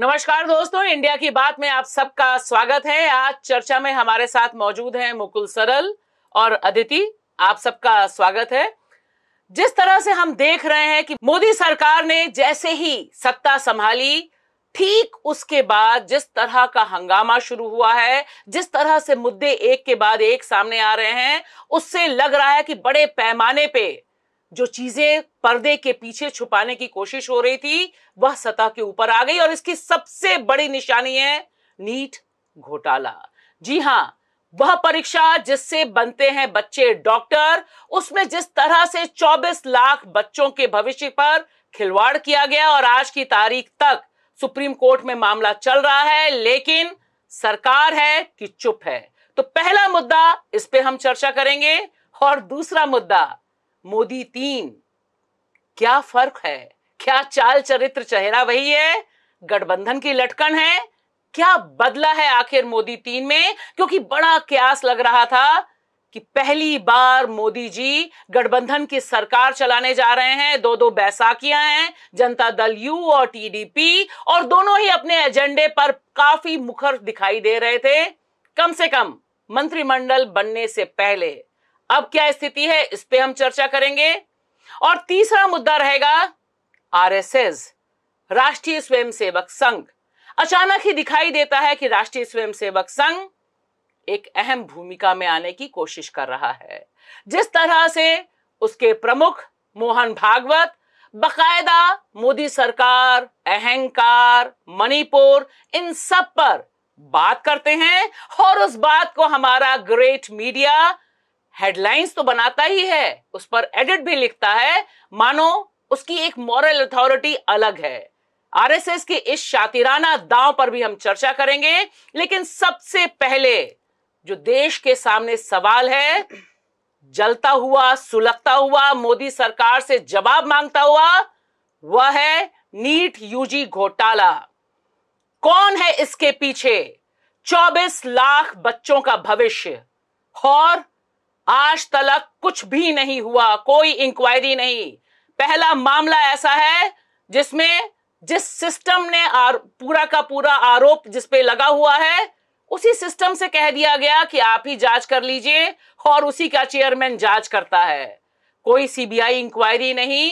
नमस्कार दोस्तों इंडिया की बात में आप सबका स्वागत है आज चर्चा में हमारे साथ मौजूद हैं मुकुल सरल और अदिति आप सबका स्वागत है जिस तरह से हम देख रहे हैं कि मोदी सरकार ने जैसे ही सत्ता संभाली ठीक उसके बाद जिस तरह का हंगामा शुरू हुआ है जिस तरह से मुद्दे एक के बाद एक सामने आ रहे हैं उससे लग रहा है कि बड़े पैमाने पे जो चीजें पर्दे के पीछे छुपाने की कोशिश हो रही थी वह सतह के ऊपर आ गई और इसकी सबसे बड़ी निशानी है नीट घोटाला जी हां वह परीक्षा जिससे बनते हैं बच्चे डॉक्टर उसमें जिस तरह से 24 लाख बच्चों के भविष्य पर खिलवाड़ किया गया और आज की तारीख तक सुप्रीम कोर्ट में मामला चल रहा है लेकिन सरकार है कि चुप है तो पहला मुद्दा इस पे हम चर्चा करेंगे और दूसरा मुद्दा मोदी तीन क्या फर्क है क्या चाल चरित्र चेहरा वही है गठबंधन की लटकन है क्या बदला है आखिर मोदी तीन में क्योंकि बड़ा क्यास लग रहा था कि पहली बार मोदी जी गठबंधन की सरकार चलाने जा रहे हैं दो दो बैसाखियां हैं जनता दल यू और टीडीपी और दोनों ही अपने एजेंडे पर काफी मुखर दिखाई दे रहे थे कम से कम मंत्रिमंडल बनने से पहले अब क्या स्थिति है इस पर हम चर्चा करेंगे और तीसरा मुद्दा रहेगा आरएसएस राष्ट्रीय स्वयंसेवक संघ अचानक ही दिखाई देता है कि राष्ट्रीय स्वयंसेवक संघ एक अहम भूमिका में आने की कोशिश कर रहा है जिस तरह से उसके प्रमुख मोहन भागवत बकायदा मोदी सरकार अहंकार मणिपुर इन सब पर बात करते हैं और उस बात को हमारा ग्रेट मीडिया हेडलाइंस तो बनाता ही है उस पर एडिट भी लिखता है मानो उसकी एक मॉरल अथॉरिटी अलग है आरएसएस के इस शातिराना दांव पर भी हम चर्चा करेंगे लेकिन सबसे पहले जो देश के सामने सवाल है जलता हुआ सुलगता हुआ मोदी सरकार से जवाब मांगता हुआ वह है नीट यूजी घोटाला कौन है इसके पीछे 24 लाख बच्चों का भविष्य और आज तक कुछ भी नहीं हुआ कोई इंक्वायरी नहीं पहला मामला ऐसा है जिसमें जिस सिस्टम ने आर, पूरा का पूरा आरोप जिस पे लगा हुआ है उसी सिस्टम से कह दिया गया कि आप ही जांच कर लीजिए और उसी का चेयरमैन जांच करता है कोई सीबीआई इंक्वायरी नहीं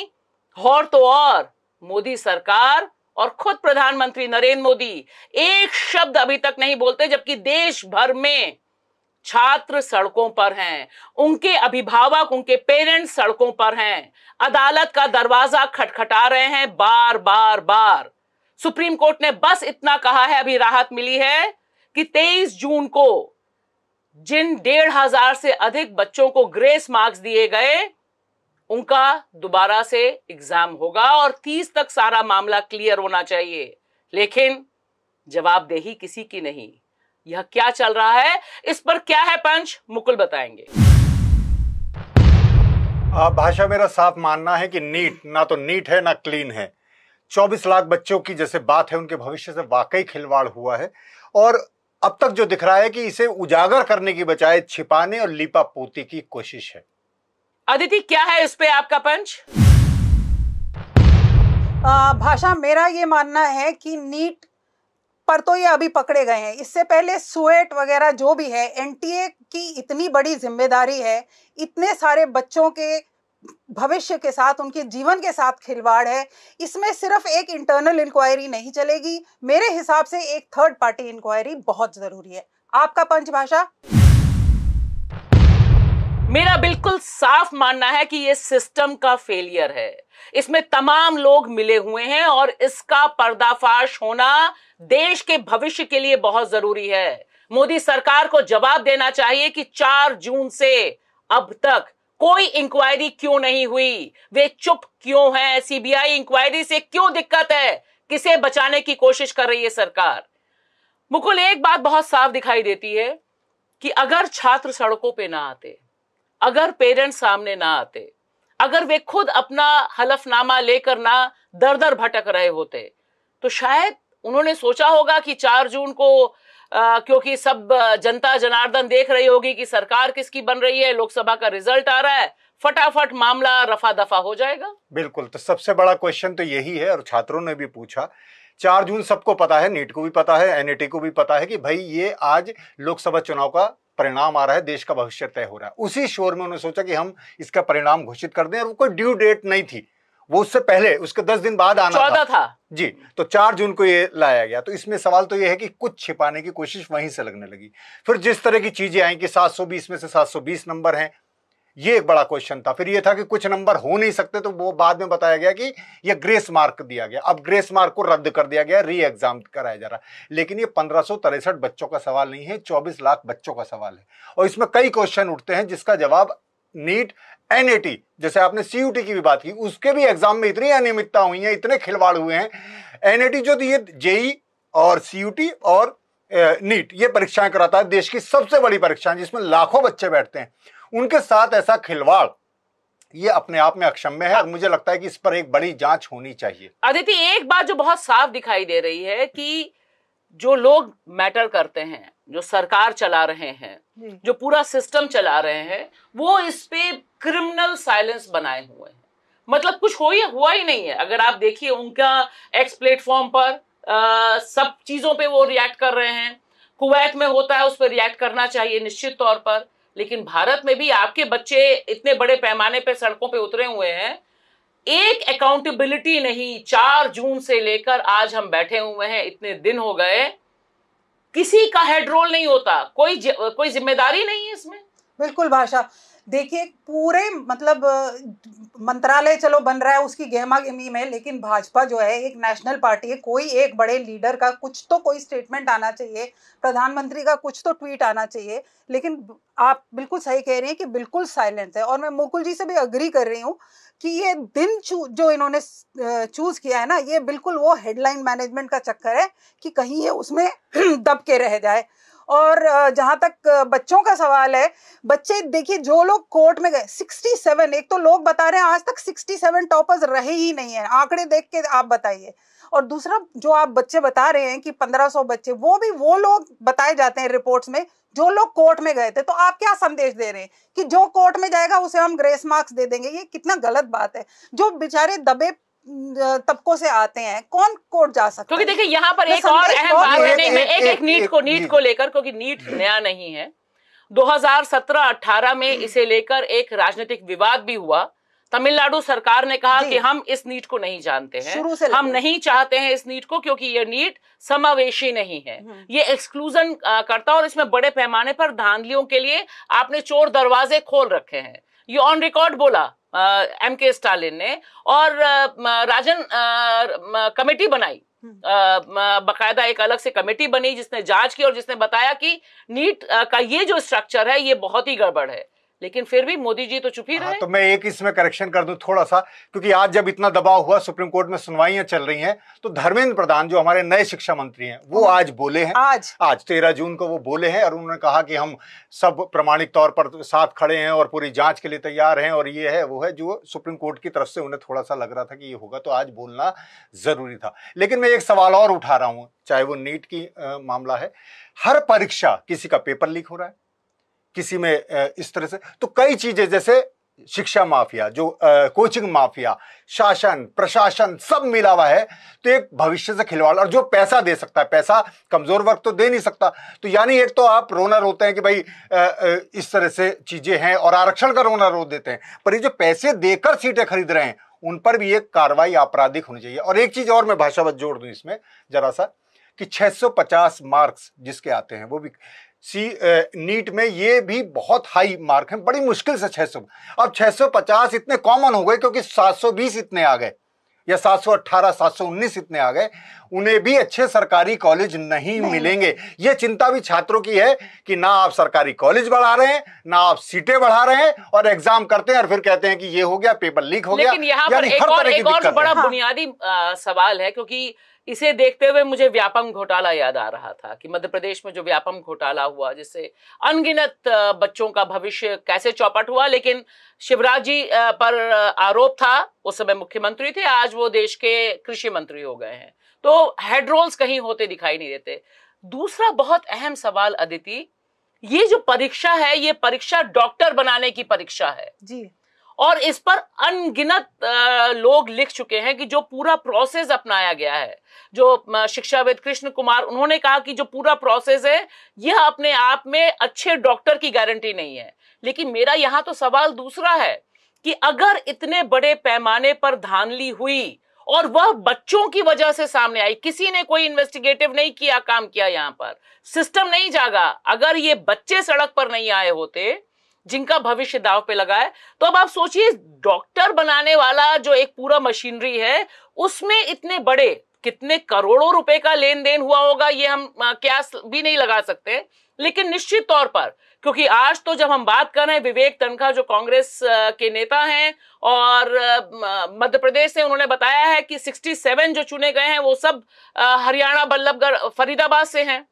और तो और मोदी सरकार और खुद प्रधानमंत्री नरेंद्र मोदी एक शब्द अभी तक नहीं बोलते जबकि देश भर में छात्र सड़कों पर हैं उनके अभिभावक उनके पेरेंट्स सड़कों पर हैं अदालत का दरवाजा खटखटा रहे हैं बार बार बार सुप्रीम कोर्ट ने बस इतना कहा है अभी राहत मिली है कि 23 जून को जिन डेढ़ हजार से अधिक बच्चों को ग्रेस मार्क्स दिए गए उनका दोबारा से एग्जाम होगा और 30 तक सारा मामला क्लियर होना चाहिए लेकिन जवाबदेही किसी की नहीं यह क्या चल रहा है इस पर क्या है पंच मुकुल बताएंगे भाषा मेरा साफ मानना है कि नीट ना तो नीट है ना क्लीन है 24 लाख बच्चों की जैसे बात है उनके भविष्य से वाकई खिलवाड़ हुआ है और अब तक जो दिख रहा है कि इसे उजागर करने की बजाय छिपाने और लिपा पोती की कोशिश है अदिति क्या है इस पे आपका पंच भाषा मेरा ये मानना है कि नीट पर तो ये अभी पकड़े गए हैं इससे पहले सुएट वगैरह जो भी है एनटीए की इतनी बड़ी जिम्मेदारी है इतने सारे बच्चों के भविष्य के साथ उनके जीवन के साथ खिलवाड़ है इसमें सिर्फ एक इंटरनल इंक्वायरी नहीं चलेगी मेरे हिसाब से एक थर्ड पार्टी इंक्वायरी बहुत ज़रूरी है आपका पंचभाषा मेरा बिल्कुल साफ मानना है कि ये सिस्टम का फेलियर है इसमें तमाम लोग मिले हुए हैं और इसका पर्दाफाश होना देश के भविष्य के लिए बहुत जरूरी है मोदी सरकार को जवाब देना चाहिए कि 4 जून से अब तक कोई इंक्वायरी क्यों नहीं हुई वे चुप क्यों हैं सीबीआई इंक्वायरी से क्यों दिक्कत है किसे बचाने की कोशिश कर रही है सरकार मुकुल एक बात बहुत साफ दिखाई देती है कि अगर छात्र सड़कों पे ना आते अगर पेरेंट्स सामने ना आते अगर वे खुद अपना हलफनामा लेकर ना दर दर भटक रहे होते तो शायद उन्होंने सोचा होगा कि चार जून को आ, क्योंकि सब जनता जनार्दन देख रही होगी कि सरकार किसकी बन रही है लोकसभा का रिजल्ट आ रहा है फटाफट मामला रफा दफा हो जाएगा बिल्कुल तो सबसे बड़ा क्वेश्चन तो यही है और छात्रों ने भी पूछा चार जून सबको पता है नीट को भी पता है एन को भी पता है कि भाई ये आज लोकसभा चुनाव का परिणाम आ रहा है देश का भविष्य तय हो रहा है उसी शोर में उन्होंने सोचा कि हम इसका परिणाम घोषित कर दें और वो कोई ड्यू डेट नहीं थी वो उससे पहले उसके दस दिन बाद आना था।, था जी तो चार जून को ये लाया गया तो इसमें सवाल तो ये है कि कुछ छिपाने की कोशिश वहीं से लगने लगी फिर जिस तरह की चीजें आई कि 720 में से 720 नंबर हैं ये एक बड़ा क्वेश्चन था फिर ये था कि कुछ नंबर हो नहीं सकते तो वो बाद में बताया गया कि ये ग्रेस मार्क दिया गया अब ग्रेस मार्क को रद्द कर दिया गया री एग्जाम कराया जा रहा लेकिन ये पंद्रह बच्चों का सवाल नहीं है चौबीस लाख बच्चों का सवाल है और इसमें कई क्वेश्चन उठते हैं जिसका जवाब नीट एन जैसे आपने सीयूटी की भी बात की उसके भी एग्जाम में इतनी अनियमितता हुई है इतने खिलवाड़ हुए हैं एन जो ये जेई e और सीयूटी और नीट ये परीक्षाएं कराता है देश की सबसे बड़ी परीक्षाएं जिसमें लाखों बच्चे बैठते हैं उनके साथ ऐसा खिलवाड़ ये अपने आप में अक्षम्य है और मुझे लगता है कि इस पर एक बड़ी जांच होनी चाहिए अदिति एक बात जो बहुत साफ दिखाई दे रही है कि जो लोग मैटर करते हैं जो सरकार चला रहे हैं जो पूरा सिस्टम चला रहे हैं वो इस पे क्रिमिनल साइलेंस बनाए हुए हैं मतलब कुछ हो ही हुआ ही नहीं है अगर आप देखिए उनका एक्स प्लेटफॉर्म पर आ, सब चीजों पे वो रिएक्ट कर रहे हैं कुवैत में होता है उस पर रिएक्ट करना चाहिए निश्चित तौर पर लेकिन भारत में भी आपके बच्चे इतने बड़े पैमाने पर सड़कों पर उतरे हुए हैं एक अकाउंटेबिलिटी नहीं चार जून से लेकर आज हम बैठे हुए हैं इतने दिन हो गए किसी का हेड रोल नहीं होता कोई कोई जिम्मेदारी नहीं है इसमें बिल्कुल भाषा देखिए पूरे मतलब मंत्रालय चलो बन रहा है उसकी गहमा गहमी में लेकिन भाजपा जो है एक नेशनल पार्टी है कोई एक बड़े लीडर का कुछ तो कोई स्टेटमेंट आना चाहिए प्रधानमंत्री का कुछ तो ट्वीट आना चाहिए लेकिन आप बिल्कुल सही कह रही हैं कि बिल्कुल साइलेंस है और मैं मुकुल जी से भी अग्री कर रही हूँ कि ये दिन जो इन्होंने चूज किया है ना ये बिल्कुल वो हेडलाइन मैनेजमेंट का चक्कर है कि कहीं ये उसमें दब के रह जाए और जहां तक बच्चों का सवाल है बच्चे देखिए जो लोग कोर्ट में गए 67 एक तो लोग बता रहे हैं आज तक 67 टॉपर्स रहे ही नहीं है आंकड़े देख के आप बताइए और दूसरा जो आप बच्चे बता रहे हैं कि 1500 बच्चे वो भी वो लोग बताए जाते हैं रिपोर्ट्स में जो लोग कोर्ट में गए थे तो आप क्या संदेश दे रहे हैं कि जो कोर्ट में जाएगा उसे हम ग्रेस मार्क्स दे देंगे ये कितना गलत बात है जो बेचारे दबे तबकों से आते हैं कौन कोर्ट जा सकता क्योंकि देखिए यहाँ पर एक और अहम बात है नहीं मैं एक एक नीट को नीट को लेकर क्योंकि नीट नया नहीं है 2017-18 में इसे लेकर एक राजनीतिक विवाद भी हुआ तमिलनाडु सरकार ने कहा कि हम इस नीट को नहीं जानते हैं शुरू से हम नहीं चाहते हैं इस नीट को क्योंकि ये नीट समावेशी नहीं है हम्म। ये एक्सक्लूजन करता और इसमें बड़े पैमाने पर धांधलियों के लिए आपने चोर दरवाजे खोल रखे हैं ये ऑन रिकॉर्ड बोला एम के स्टालिन ने और राजन कमेटी बनाई हम्म। बकायदा एक अलग से कमेटी बनी जिसने जांच की और जिसने बताया कि नीट का ये जो स्ट्रक्चर है ये बहुत ही गड़बड़ है लेकिन फिर भी मोदी जी तो चुप ही हाँ, रहे तो मैं एक इसमें करेक्शन कर दूं थोड़ा सा क्योंकि आज जब इतना दबाव हुआ सुप्रीम कोर्ट में सुनवाइयां चल रही हैं तो धर्मेंद्र प्रधान जो हमारे नए शिक्षा मंत्री हैं वो आज बोले हैं आज आज तेरह जून को वो बोले हैं और उन्होंने कहा कि हम सब प्रमाणिक तौर पर साथ खड़े हैं और पूरी जाँच के लिए तैयार हैं और ये है वो है जो सुप्रीम कोर्ट की तरफ से उन्हें थोड़ा सा लग रहा था कि ये होगा तो आज बोलना जरूरी था लेकिन मैं एक सवाल और उठा रहा हूँ चाहे वो नीट की मामला है हर परीक्षा किसी का पेपर लीक हो रहा है किसी में इस तरह से तो कई चीज़ें जैसे शिक्षा माफिया जो आ, कोचिंग माफिया शासन प्रशासन सब मिला हुआ है तो एक भविष्य से खिलवाड़ और जो पैसा दे सकता है पैसा कमजोर वर्ग तो दे नहीं सकता तो यानी एक तो आप रोना रोते हैं कि भाई आ, आ, इस तरह से चीजें हैं और आरक्षण का रोना रो देते हैं पर ये जो पैसे देकर सीटें खरीद रहे हैं उन पर भी एक कार्रवाई आपराधिक होनी चाहिए और एक चीज और मैं भाषावत जोड़ दूं इसमें जरा सा कि 650 मार्क्स जिसके आते हैं वो भी सी नीट में ये भी बहुत हाई मार्क है बड़ी मुश्किल से 600 अब 650 इतने कॉमन हो गए क्योंकि 720 इतने आ गए या 718, 719 इतने आ गए उन्हें भी अच्छे सरकारी कॉलेज नहीं, नहीं मिलेंगे ये चिंता भी छात्रों की है कि ना आप सरकारी कॉलेज बढ़ा रहे हैं ना आप सीटें बढ़ा रहे हैं और एग्जाम करते हैं और फिर कहते हैं कि ये हो गया पेपर लीक हो गया लेकिन यहाँ पर एक और, एक और बड़ा हाँ। बुनियादी सवाल है क्योंकि इसे देखते हुए मुझे व्यापम घोटाला याद आ रहा था कि मध्य प्रदेश में जो व्यापम घोटाला हुआ जिससे अनगिनत बच्चों का भविष्य कैसे चौपट हुआ लेकिन शिवराज जी पर आरोप था उस समय मुख्यमंत्री थे आज वो देश के कृषि मंत्री हो गए हैं तो हेडरोल्स कहीं होते दिखाई नहीं देते दूसरा बहुत अहम सवाल अदिति ये जो परीक्षा है ये परीक्षा डॉक्टर बनाने की परीक्षा है जी और इस पर अनगिनत लोग लिख चुके हैं कि जो पूरा प्रोसेस अपनाया गया है जो शिक्षाविद कृष्ण कुमार उन्होंने कहा कि जो पूरा प्रोसेस है यह अपने आप में अच्छे डॉक्टर की गारंटी नहीं है लेकिन मेरा यहां तो सवाल दूसरा है कि अगर इतने बड़े पैमाने पर धानली हुई और वह बच्चों की वजह से सामने आई किसी ने कोई इन्वेस्टिगेटिव नहीं किया काम किया यहां पर सिस्टम नहीं जागा अगर ये बच्चे सड़क पर नहीं आए होते जिनका भविष्य दाव पे लगा है तो अब आप सोचिए डॉक्टर बनाने वाला जो एक पूरा मशीनरी है उसमें इतने बड़े कितने करोड़ों रुपए का लेन देन हुआ होगा ये हम क्या भी नहीं लगा सकते लेकिन निश्चित तौर पर क्योंकि आज तो जब हम बात कर रहे हैं विवेक तनखा जो कांग्रेस के नेता हैं और मध्य प्रदेश से उन्होंने बताया है कि 67 जो चुने गए हैं वो सब हरियाणा बल्लभगढ़ फरीदाबाद से हैं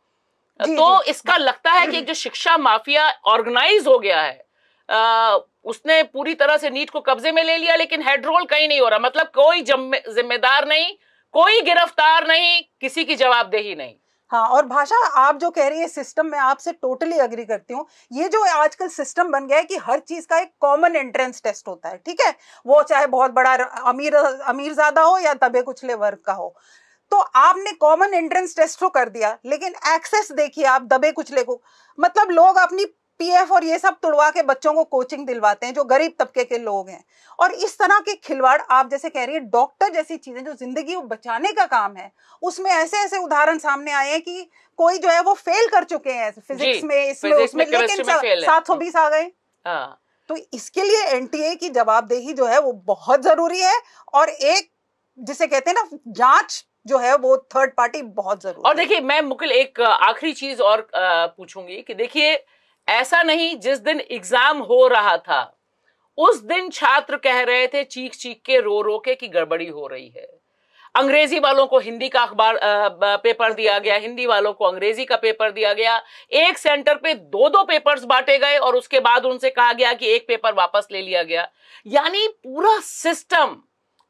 तो जी, इसका लगता है कि जो शिक्षा माफिया ऑर्गेनाइज हो गया है आ, उसने पूरी तरह से नीट को कब्जे में ले लिया लेकिन हेड रोल कहीं नहीं हो रहा मतलब कोई जिम्मेदार नहीं कोई गिरफ्तार नहीं किसी की जवाबदेही नहीं हाँ और भाषा आप जो कह रही है सिस्टम में आपसे टोटली अग्री करती हूँ ये जो आजकल सिस्टम बन गया है कि हर चीज का एक कॉमन एंट्रेंस टेस्ट होता है ठीक है वो चाहे बहुत बड़ा अमीर अमीर ज्यादा हो या तबे कुछले वर्ग का हो तो आपने कॉमन एंट्रेंस टेस्ट तो कर दिया लेकिन एक्सेस देखिए आप दबे कुचले को मतलब लोग अपनी पीएफ और ये सब तुड़वा के बच्चों को कोचिंग दिलवाते हैं जो गरीब तबके के लोग हैं और इस तरह के खिलवाड़ आप जैसे कह रही है डॉक्टर जैसी चीजें जो जिंदगी बचाने का काम है उसमें ऐसे ऐसे उदाहरण सामने आए हैं कि कोई जो है वो फेल कर चुके हैं फिजिक्स में इसमें उसमें लेकिन सात सौ बीस आ गए हाँ। तो इसके लिए एनटीए की जवाबदेही जो है वो बहुत जरूरी है और एक जिसे कहते हैं ना जांच जो है वो थर्ड पार्टी बहुत जरूरी और देखिए मैं मुकिल एक आखिरी चीज और पूछूंगी कि देखिए ऐसा नहीं जिस दिन एग्जाम हो रहा था उस दिन छात्र कह रहे थे चीख चीख के रो रो के कि गड़बड़ी हो रही है अंग्रेजी वालों को हिंदी का अखबार पेपर दिया गया हिंदी वालों को अंग्रेजी का पेपर दिया गया एक सेंटर पे दो दो पेपर्स बांटे गए और उसके बाद उनसे कहा गया कि एक पेपर वापस ले लिया गया यानी पूरा सिस्टम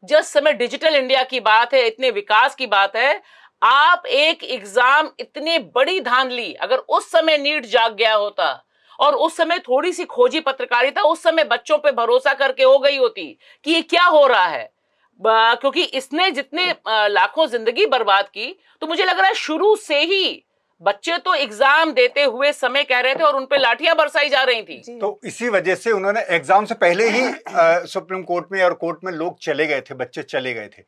जिस समय डिजिटल इंडिया की बात है इतने विकास की बात है आप एक एग्जाम इतनी बड़ी धांधली अगर उस समय नीट जाग गया होता और उस समय थोड़ी सी खोजी पत्रकारिता उस समय बच्चों पे भरोसा करके हो गई होती कि ये क्या हो रहा है क्योंकि इसने जितने लाखों जिंदगी बर्बाद की तो मुझे लग रहा है शुरू से ही बच्चे तो एग्जाम देते हुए समय कह रहे थे और उनपे लाठियां बरसाई जा रही थी तो इसी वजह से उन्होंने एग्जाम से पहले ही आ, सुप्रीम कोर्ट में और कोर्ट में लोग चले गए थे बच्चे चले गए थे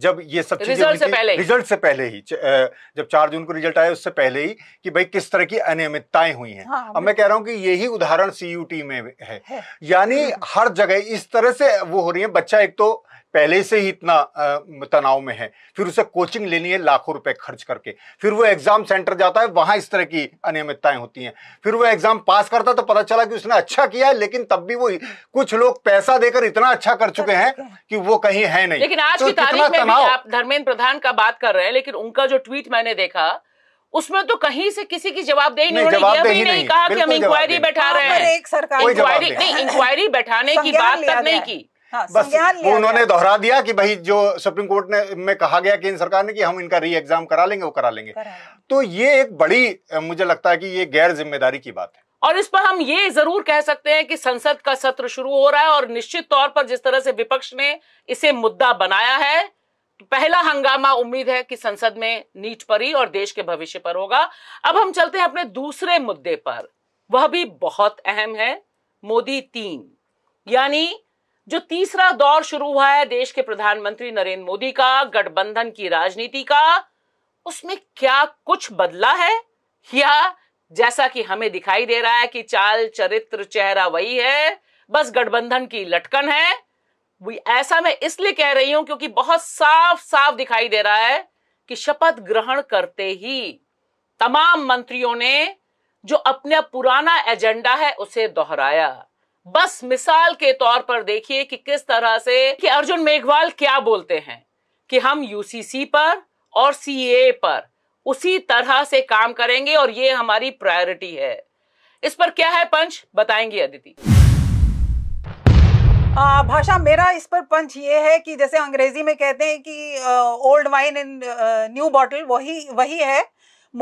जब ये सब रिजल्ट से पहले रिजल्ट से पहले ही जब चार जून को रिजल्ट आया उससे पहले ही कि भाई किस तरह की अनियमितताएं हुई हैं हाँ, अब मैं कह रहा हूं कि यही उदाहरण सीयूटी में है, है। यानी हर जगह इस तरह से वो हो रही है बच्चा एक तो पहले से ही इतना तनाव में है फिर उसे कोचिंग लेनी है लाखों रुपए खर्च करके फिर वो एग्जाम सेंटर जाता है वहां इस तरह की अनियमितताएं होती हैं फिर वो एग्जाम पास करता है तो पता चला कि उसने अच्छा किया है लेकिन तब भी वो कुछ लोग पैसा देकर इतना अच्छा कर चुके हैं कि वो कहीं है नहीं लेकिन आज तो की तारीख में भी आप धर्मेंद्र प्रधान का बात कर रहे हैं लेकिन उनका जो ट्वीट मैंने देखा उसमें तो कहीं से किसी की जवाब नहीं, नहीं, जवाब नहीं, नहीं कहा कि हम इंक्वायरी बैठा रहे हैं इंक्वायरी नहीं इंक्वायरी बैठाने की बात तक नहीं की हाँ, बस उन्होंने दोहरा दिया कि भाई जो सुप्रीम कोर्ट ने में कहा गया केंद्र सरकार ने कि हम इनका री एग्जाम करा लेंगे वो करा लेंगे तो ये एक बड़ी मुझे लगता है कि ये गैर जिम्मेदारी की बात है और इस पर हम ये जरूर कह सकते हैं कि संसद का सत्र शुरू हो रहा है और निश्चित तौर पर जिस तरह से विपक्ष ने इसे मुद्दा बनाया है पहला हंगामा उम्मीद है कि संसद में नीट पर ही और देश के भविष्य पर होगा अब हम चलते हैं अपने दूसरे मुद्दे पर वह भी बहुत अहम है मोदी तीन यानी जो तीसरा दौर शुरू हुआ है देश के प्रधानमंत्री नरेंद्र मोदी का गठबंधन की राजनीति का उसमें क्या कुछ बदला है या जैसा कि हमें दिखाई दे रहा है कि चाल चरित्र चेहरा वही है बस गठबंधन की लटकन है ऐसा मैं इसलिए कह रही हूं क्योंकि बहुत साफ साफ दिखाई दे रहा है कि शपथ ग्रहण करते ही तमाम मंत्रियों ने जो अपना पुराना एजेंडा है उसे दोहराया बस मिसाल के तौर पर देखिए कि किस तरह से कि अर्जुन मेघवाल क्या बोलते हैं कि हम यूसीसी पर और सीए पर उसी तरह से काम करेंगे और ये हमारी प्रायोरिटी है इस पर क्या है पंच बताएंगे अदिति भाषा मेरा इस पर पंच ये है कि जैसे अंग्रेजी में कहते हैं कि old wine in new bottle वही वही है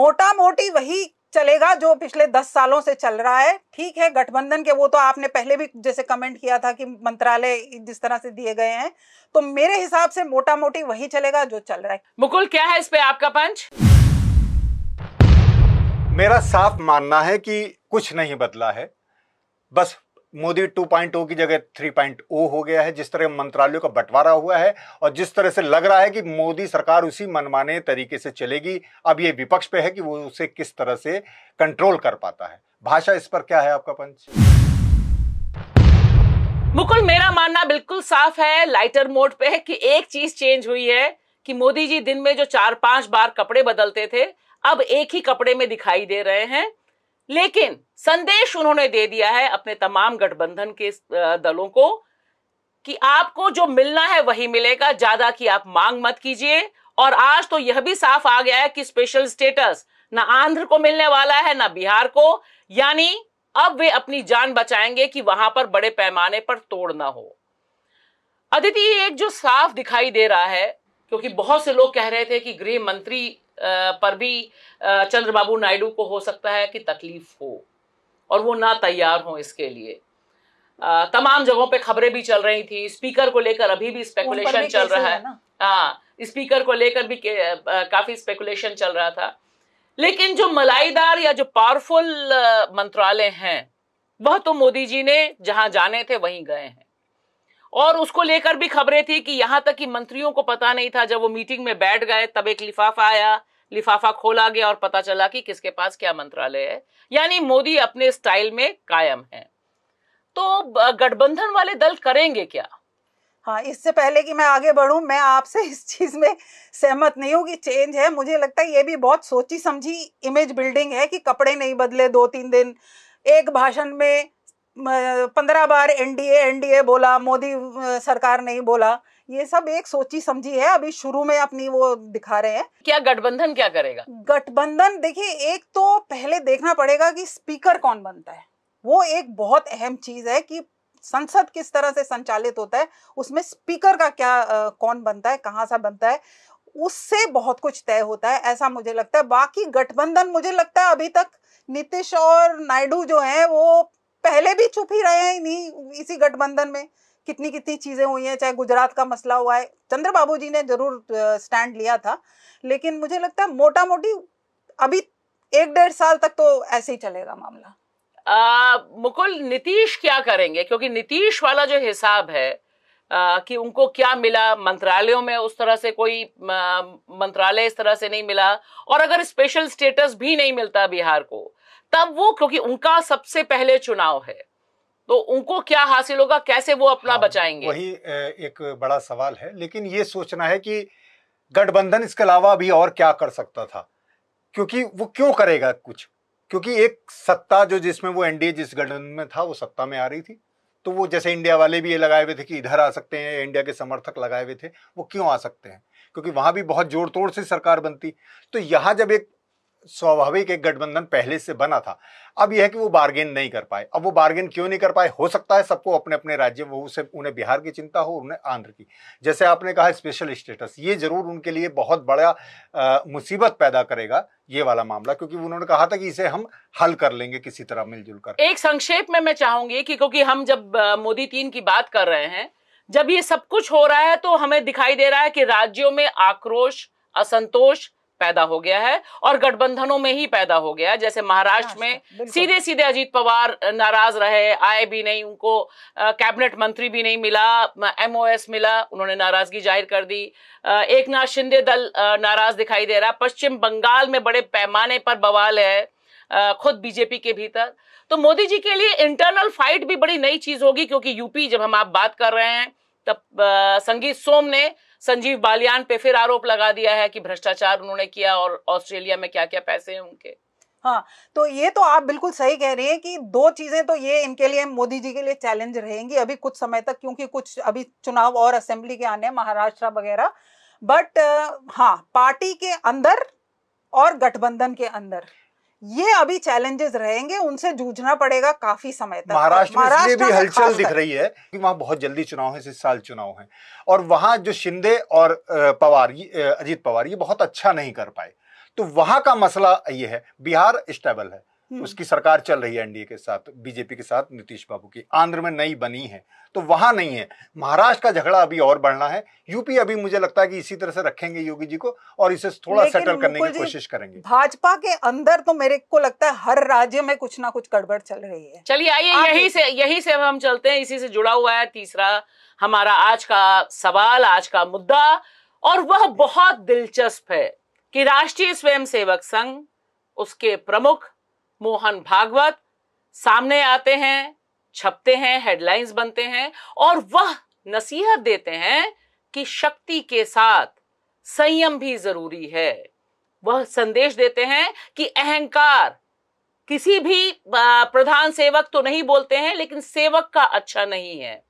मोटा मोटी वही चलेगा जो पिछले दस सालों से चल रहा है ठीक है गठबंधन के वो तो आपने पहले भी जैसे कमेंट किया था कि मंत्रालय जिस तरह से दिए गए हैं तो मेरे हिसाब से मोटा मोटी वही चलेगा जो चल रहा है मुकुल क्या है इस पे आपका पंच मेरा साफ मानना है कि कुछ नहीं बदला है बस मोदी 2.0 की जगह 3.0 हो गया है जिस तरह मंत्रालयों का बंटवारा हुआ है और जिस तरह से लग रहा है कि मोदी सरकार उसी मनमाने तरीके से चलेगी अब ये विपक्ष पे है कि वो उसे किस तरह से कंट्रोल कर पाता है भाषा इस पर क्या है आपका पंच मुकुल मेरा मानना बिल्कुल साफ है लाइटर मोड पे है कि एक चीज चेंज हुई है कि मोदी जी दिन में जो चार पांच बार कपड़े बदलते थे अब एक ही कपड़े में दिखाई दे रहे हैं लेकिन संदेश उन्होंने दे दिया है अपने तमाम गठबंधन के दलों को कि आपको जो मिलना है वही मिलेगा ज्यादा की आप मांग मत कीजिए और आज तो यह भी साफ आ गया है कि स्पेशल स्टेटस ना आंध्र को मिलने वाला है ना बिहार को यानी अब वे अपनी जान बचाएंगे कि वहां पर बड़े पैमाने पर तोड़ ना हो अदिति एक जो साफ दिखाई दे रहा है क्योंकि बहुत से लोग कह रहे थे कि गृह मंत्री पर भी चंद्रबाबू नायडू को हो सकता है कि तकलीफ हो और वो ना तैयार हों इसके लिए तमाम जगहों पे खबरें भी चल रही थी स्पीकर को लेकर अभी भी स्पेकुलेशन चल रहा है हाँ स्पीकर को लेकर भी काफी स्पेकुलेशन चल रहा था लेकिन जो मलाईदार या जो पावरफुल मंत्रालय हैं वह तो मोदी जी ने जहां जाने थे वहीं गए हैं और उसको लेकर भी खबरें थी कि यहां तक कि मंत्रियों को पता नहीं था जब वो मीटिंग में बैठ गए तब एक लिफाफा आया लिफाफा खोला गया और पता चला कि किसके पास क्या मंत्रालय है यानी मोदी अपने स्टाइल में कायम है तो गठबंधन वाले दल करेंगे क्या हाँ इससे पहले कि मैं आगे बढ़ूं मैं आपसे इस चीज में सहमत नहीं हूँ कि चेंज है मुझे लगता है ये भी बहुत सोची समझी इमेज बिल्डिंग है कि कपड़े नहीं बदले दो तीन दिन एक भाषण में पंद्रह बार एनडीए एनडीए बोला मोदी सरकार नहीं बोला ये सब एक सोची समझी है अभी शुरू में अपनी वो दिखा रहे हैं क्या गठबंधन क्या करेगा गठबंधन देखिए एक तो पहले देखना पड़ेगा कि स्पीकर कौन बनता है वो एक बहुत अहम चीज है कि संसद किस तरह से संचालित होता है उसमें स्पीकर का क्या आ, कौन बनता है कहाँ सा बनता है उससे बहुत कुछ तय होता है ऐसा मुझे लगता है बाकी गठबंधन मुझे लगता है अभी तक नीतीश और नायडू जो हैं वो पहले भी चुप ही रहे हैं इन्हीं इसी गठबंधन में कितनी कितनी चीज़ें हुई हैं चाहे गुजरात का मसला हुआ है चंद्र बाबू जी ने जरूर स्टैंड लिया था लेकिन मुझे लगता है मोटा मोटी अभी एक डेढ़ साल तक तो ऐसे ही चलेगा मामला आ, मुकुल नीतीश क्या करेंगे क्योंकि नीतीश वाला जो हिसाब है आ, कि उनको क्या मिला मंत्रालयों में उस तरह से कोई मंत्रालय इस तरह से नहीं मिला और अगर स्पेशल स्टेटस भी नहीं मिलता बिहार को तब वो क्योंकि उनका सबसे पहले चुनाव है तो उनको क्या हासिल होगा कैसे वो अपना हाँ, बचाएंगे वही एक बड़ा सवाल है लेकिन ये सोचना है कि गठबंधन इसके अलावा भी और क्या कर सकता था क्योंकि वो क्यों करेगा कुछ क्योंकि एक सत्ता जो जिसमें वो एनडीए जिस गठबंधन में था वो सत्ता में आ रही थी तो वो जैसे इंडिया वाले भी ये लगाए हुए थे कि इधर आ सकते हैं इंडिया के समर्थक लगाए हुए थे वो क्यों आ सकते हैं क्योंकि वहां भी बहुत जोर तोड़ से सरकार बनती तो यहाँ जब एक स्वाभाविक एक गठबंधन पहले से बना था अब यह है कि वो बार्गेन नहीं कर पाए अब वो बार्गेन क्यों नहीं कर पाए हो सकता है सबको अपने अपने राज्य वो उसे उन्हें बिहार की चिंता हो उन्हें आंध्र की जैसे आपने कहा स्पेशल स्टेटस ये जरूर उनके लिए बहुत बड़ा मुसीबत पैदा करेगा ये वाला मामला क्योंकि उन्होंने कहा था कि इसे हम हल कर लेंगे किसी तरह मिलजुल कर एक संक्षेप में मैं चाहूंगी कि क्योंकि हम जब मोदी तीन की बात कर रहे हैं जब ये सब कुछ हो रहा है तो हमें दिखाई दे रहा है कि राज्यों में आक्रोश असंतोष पैदा हो गया है और गठबंधनों में ही पैदा हो गया है जैसे महाराष्ट्र अच्छा, में सीधे सीधे अजीत पवार नाराज रहे आए भी नहीं उनको कैबिनेट मंत्री भी नहीं मिला एमओएस मिला उन्होंने नाराजगी जाहिर कर दी एक नाथ शिंदे दल नाराज दिखाई दे रहा पश्चिम बंगाल में बड़े पैमाने पर बवाल है खुद बीजेपी के भीतर तो मोदी जी के लिए इंटरनल फाइट भी बड़ी नई चीज होगी क्योंकि यूपी जब हम आप बात कर रहे हैं तब संगीत सोम ने संजीव बालियान पे फिर आरोप लगा दिया है कि भ्रष्टाचार उन्होंने किया और ऑस्ट्रेलिया में क्या क्या पैसे हैं उनके हाँ तो ये तो आप बिल्कुल सही कह रही हैं कि दो चीज़ें तो ये इनके लिए मोदी जी के लिए चैलेंज रहेंगी अभी कुछ समय तक क्योंकि कुछ अभी चुनाव और असेंबली के आने हैं महाराष्ट्र वगैरह बट हाँ पार्टी के अंदर और गठबंधन के अंदर ये अभी चैलेंजेस रहेंगे उनसे जूझना पड़ेगा काफी समय तक महाराष्ट्र में इसलिए भी हलचल दिख रही है कि वहां बहुत जल्दी चुनाव है इस साल चुनाव है और वहां जो शिंदे और पवार अजीत पवार ये बहुत अच्छा नहीं कर पाए तो वहां का मसला ये है बिहार स्टेबल है हम्म। उसकी सरकार चल रही है एनडीए के साथ बीजेपी के साथ नीतीश बाबू की आंध्र में नई बनी है तो वहां नहीं है महाराष्ट्र का झगड़ा अभी और बढ़ना है यूपी अभी मुझे लगता है कि इसी तरह से रखेंगे योगी जी को और इसे थोड़ा सेटल करने की कोशिश करेंगे भाजपा के अंदर तो मेरे को लगता है हर राज्य में कुछ ना कुछ गड़बड़ चल रही है चलिए आइए यही से यही से हम चलते हैं इसी से जुड़ा हुआ है तीसरा हमारा आज का सवाल आज का मुद्दा और वह बहुत दिलचस्प है कि राष्ट्रीय स्वयंसेवक संघ उसके प्रमुख मोहन भागवत सामने आते हैं छपते हैं हेडलाइंस बनते हैं और वह नसीहत देते हैं कि शक्ति के साथ संयम भी जरूरी है वह संदेश देते हैं कि अहंकार किसी भी प्रधान सेवक तो नहीं बोलते हैं लेकिन सेवक का अच्छा नहीं है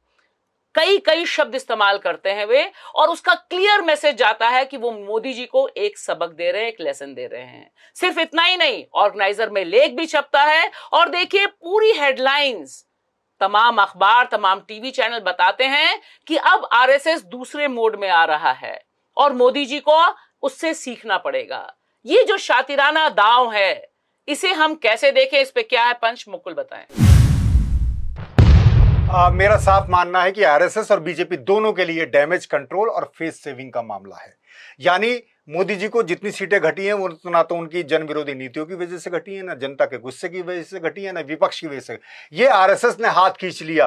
कई कई शब्द इस्तेमाल करते हैं वे और उसका क्लियर मैसेज जाता है कि वो मोदी जी को एक सबक दे रहे हैं एक लेसन दे रहे हैं सिर्फ इतना ही नहीं ऑर्गेनाइजर में लेख भी छपता है और देखिए पूरी हेडलाइंस तमाम अखबार तमाम टीवी चैनल बताते हैं कि अब आरएसएस दूसरे मोड में आ रहा है और मोदी जी को उससे सीखना पड़ेगा ये जो शातिराना दाव है इसे हम कैसे देखें इस पे क्या है पंच मुकुल बताएं आ, मेरा साफ मानना है कि आरएसएस और बीजेपी दोनों के लिए डैमेज कंट्रोल और फेस सेविंग का मामला है यानी मोदी जी को जितनी सीटें घटी हैं वो तो ना तो उनकी जन विरोधी नीतियों की वजह से घटी है ना जनता के गुस्से की वजह से घटी है ना विपक्ष की वजह से ये आरएसएस ने हाथ खींच लिया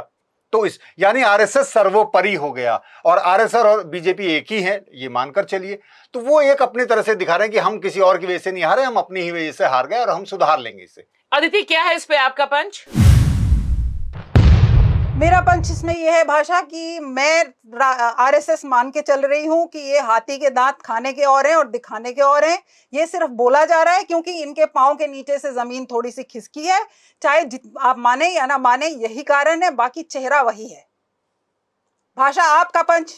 तो इस यानी आरएसएस सर्वोपरि हो गया और आरएसएस और बीजेपी एक ही है ये मानकर चलिए तो वो एक अपनी तरह से दिखा रहे हैं कि हम किसी और की वजह से नहीं हारे हम अपनी ही वजह से हार गए और हम सुधार लेंगे इसे अदिति क्या है इस पे आपका पंच मेरा पंच इसमें यह है भाषा कि मैं आरएसएस मान के चल रही हूँ कि ये हाथी के दांत खाने के और हैं और दिखाने के और हैं ये सिर्फ बोला जा रहा है क्योंकि इनके पाँव के नीचे से ज़मीन थोड़ी सी खिसकी है चाहे आप माने या ना माने यही कारण है बाकी चेहरा वही है भाषा आपका पंच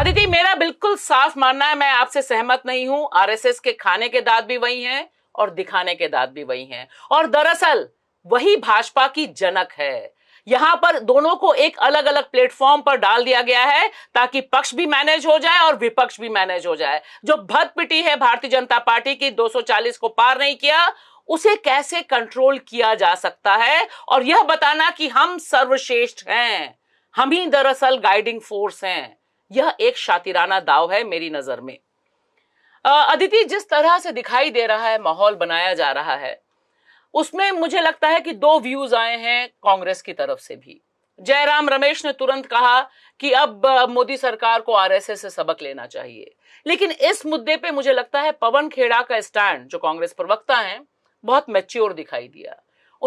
अदिति मेरा बिल्कुल साफ मानना है मैं आपसे सहमत नहीं हूँ आरएसएस के खाने के दांत भी वही हैं और दिखाने के दांत भी वही हैं और दरअसल वही भाजपा की जनक है यहां पर दोनों को एक अलग अलग प्लेटफॉर्म पर डाल दिया गया है ताकि पक्ष भी मैनेज हो जाए और विपक्ष भी मैनेज हो जाए जो भद पिटी है भारतीय जनता पार्टी की 240 को पार नहीं किया उसे कैसे कंट्रोल किया जा सकता है और यह बताना कि हम सर्वश्रेष्ठ हैं हम ही दरअसल गाइडिंग फोर्स हैं यह एक शातिराना दाव है मेरी नजर में अदिति जिस तरह से दिखाई दे रहा है माहौल बनाया जा रहा है उसमें मुझे लगता है कि दो व्यूज आए हैं कांग्रेस की तरफ से भी जयराम रमेश ने तुरंत कहा कि अब मोदी सरकार को आरएसएस से सबक लेना चाहिए लेकिन इस मुद्दे पे मुझे लगता है पवन खेड़ा का स्टैंड जो कांग्रेस प्रवक्ता हैं बहुत मैच्योर दिखाई दिया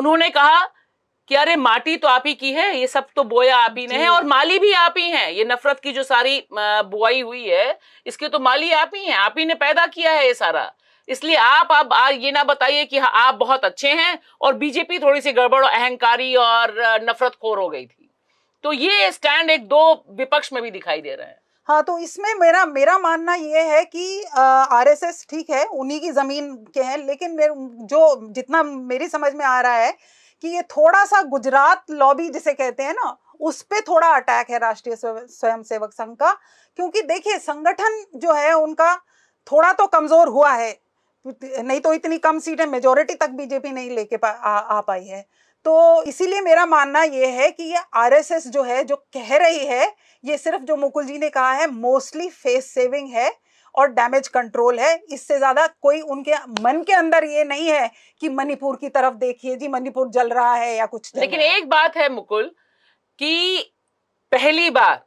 उन्होंने कहा कि अरे माटी तो आप ही की है ये सब तो बोया आप ही ने है और माली भी आप ही हैं ये नफरत की जो सारी बुआई हुई है इसके तो माली आप ही हैं आप ही ने पैदा किया है ये सारा इसलिए आप अब ये ना बताइए कि हाँ, आप बहुत अच्छे हैं और बीजेपी थोड़ी सी गड़बड़ अहंकारी और नफरत खोर हो गई थी तो ये स्टैंड एक दो विपक्ष में भी दिखाई दे रहे हैं हाँ तो इसमें मेरा मेरा मानना ये है कि आरएसएस ठीक है उन्हीं की जमीन के हैं लेकिन मेरे जो जितना मेरी समझ में आ रहा है कि ये थोड़ा सा गुजरात लॉबी जिसे कहते हैं ना उस पर थोड़ा अटैक है राष्ट्रीय स्वयंसेवक संघ का क्योंकि देखिए संगठन जो है उनका थोड़ा तो कमजोर हुआ है नहीं तो इतनी कम सीटें मेजोरिटी तक बीजेपी नहीं लेके पा, आ, पाई है तो इसीलिए मेरा मानना यह है कि ये आरएसएस जो है जो कह रही है ये सिर्फ जो मुकुल जी ने कहा है मोस्टली फेस सेविंग है और डैमेज कंट्रोल है इससे ज़्यादा कोई उनके मन के अंदर ये नहीं है कि मणिपुर की तरफ देखिए जी मणिपुर जल रहा है या कुछ लेकिन एक बात है मुकुल कि पहली बार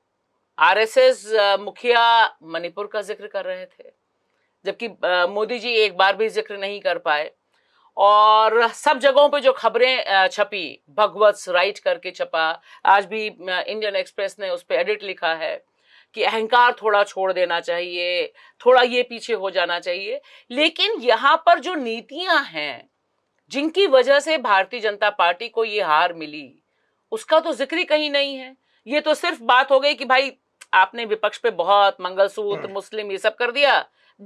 आरएसएस मुखिया मणिपुर का जिक्र कर रहे थे जबकि मोदी जी एक बार भी जिक्र नहीं कर पाए और सब जगहों पे जो खबरें छपी भगवत राइट करके छपा आज भी इंडियन एक्सप्रेस ने उस पर एडिट लिखा है कि अहंकार थोड़ा छोड़ देना चाहिए थोड़ा ये पीछे हो जाना चाहिए लेकिन यहाँ पर जो नीतियां हैं जिनकी वजह से भारतीय जनता पार्टी को ये हार मिली उसका तो जिक्र ही कहीं नहीं है ये तो सिर्फ बात हो गई कि भाई आपने विपक्ष पे बहुत मंगलसूत्र हम्म। मुस्लिम ये सब कर दिया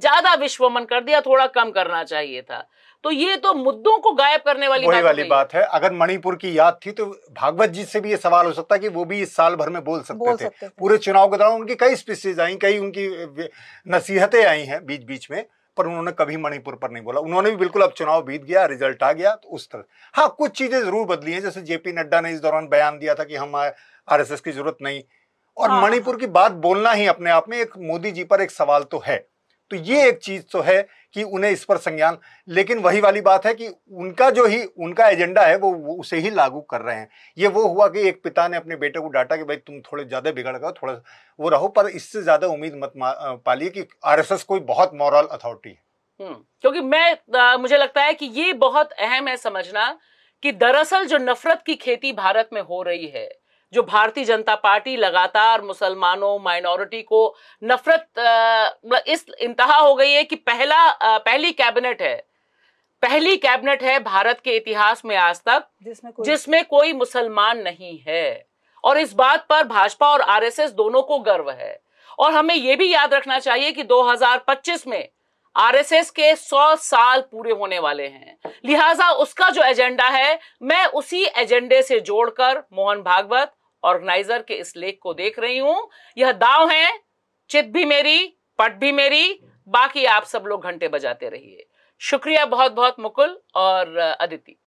ज्यादा विश्वमन कर दिया थोड़ा कम करना चाहिए था तो ये तो मुद्दों को गायब करने वाली बात वाली बात है अगर मणिपुर की याद थी तो भागवत जी से भी ये सवाल हो सकता है कि वो भी इस साल भर में बोल सकते, बोल सकते थे पूरे चुनाव के दौरान उनकी कई स्पीसीज आई कई उनकी नसीहतें आई हैं बीच बीच में पर उन्होंने कभी मणिपुर पर नहीं बोला उन्होंने भी बिल्कुल अब चुनाव बीत गया रिजल्ट आ गया तो उस तरह हाँ कुछ चीजें जरूर बदली हैं जैसे जेपी नड्डा ने इस दौरान बयान दिया था कि हम आर की जरूरत नहीं और हाँ। मणिपुर की बात बोलना ही अपने आप में एक मोदी जी पर एक सवाल तो है तो ये एक चीज़ तो है कि उन्हें इस पर संज्ञान लेकिन वही वाली बात है कि उनका जो ही उनका एजेंडा है वो, वो उसे ही लागू कर रहे हैं ये वो हुआ कि एक पिता ने अपने बेटे को डांटा कि भाई तुम थोड़े ज़्यादा बिगड़ गए थोड़ा वो रहो पर इससे ज़्यादा उम्मीद मत पालिए कि आरएसएस कोई बहुत मॉरल अथॉरिटी है हम्म, क्योंकि मैं आ, मुझे लगता है कि ये बहुत अहम है समझना कि दरअसल जो नफरत की खेती भारत में हो रही है जो भारतीय जनता पार्टी लगातार मुसलमानों माइनॉरिटी को नफरत मतलब इस इंतहा हो गई है कि पहला पहली कैबिनेट है पहली कैबिनेट है भारत के इतिहास में आज तक जिसमें कोई, जिसमें कोई मुसलमान नहीं है और इस बात पर भाजपा और आरएसएस दोनों को गर्व है और हमें यह भी याद रखना चाहिए कि 2025 में आरएसएस के 100 साल पूरे होने वाले हैं लिहाजा उसका जो एजेंडा है मैं उसी एजेंडे से जोड़कर मोहन भागवत ऑर्गेनाइजर के इस लेख को देख रही हूं यह दाव है चित भी मेरी पट भी मेरी बाकी आप सब लोग घंटे बजाते रहिए शुक्रिया बहुत बहुत मुकुल और अदिति